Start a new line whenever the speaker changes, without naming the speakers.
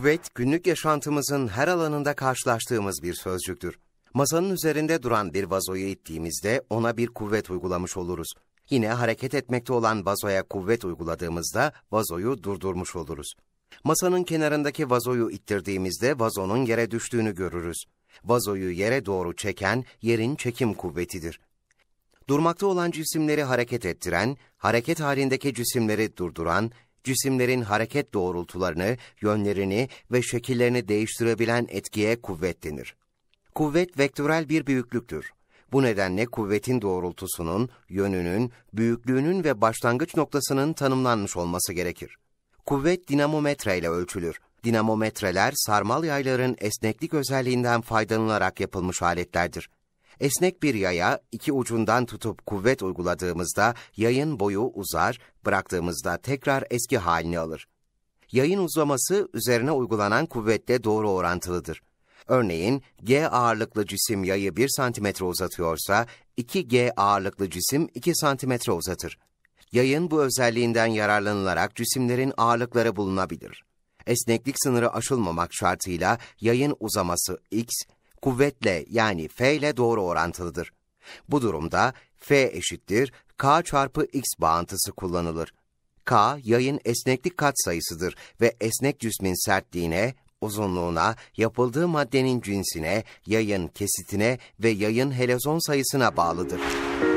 Kuvvet, günlük yaşantımızın her alanında karşılaştığımız bir sözcüktür. Masanın üzerinde duran bir vazoyu ittiğimizde ona bir kuvvet uygulamış oluruz. Yine hareket etmekte olan vazoya kuvvet uyguladığımızda vazoyu durdurmuş oluruz. Masanın kenarındaki vazoyu ittirdiğimizde vazonun yere düştüğünü görürüz. Vazoyu yere doğru çeken yerin çekim kuvvetidir. Durmakta olan cisimleri hareket ettiren, hareket halindeki cisimleri durduran, cisimlerin hareket doğrultularını, yönlerini ve şekillerini değiştirebilen etkiye kuvvet denir. Kuvvet vektörel bir büyüklüktür. Bu nedenle kuvvetin doğrultusunun, yönünün, büyüklüğünün ve başlangıç noktasının tanımlanmış olması gerekir. Kuvvet dinamometre ile ölçülür. Dinamometreler sarmal yayların esneklik özelliğinden faydalanarak yapılmış aletlerdir. Esnek bir yaya iki ucundan tutup kuvvet uyguladığımızda yayın boyu uzar, bıraktığımızda tekrar eski halini alır. Yayın uzaması üzerine uygulanan kuvvetle doğru orantılıdır. Örneğin G ağırlıklı cisim yayı 1 cm uzatıyorsa 2G ağırlıklı cisim 2 cm uzatır. Yayın bu özelliğinden yararlanılarak cisimlerin ağırlıkları bulunabilir. Esneklik sınırı aşılmamak şartıyla yayın uzaması x, kuvvetle yani F ile doğru orantılıdır. Bu durumda F eşittir K çarpı X bağıntısı kullanılır. K yayın esneklik katsayısıdır ve esnek cismin sertliğine, uzunluğuna, yapıldığı maddenin cinsine, yayın kesitine ve yayın helezon sayısına bağlıdır.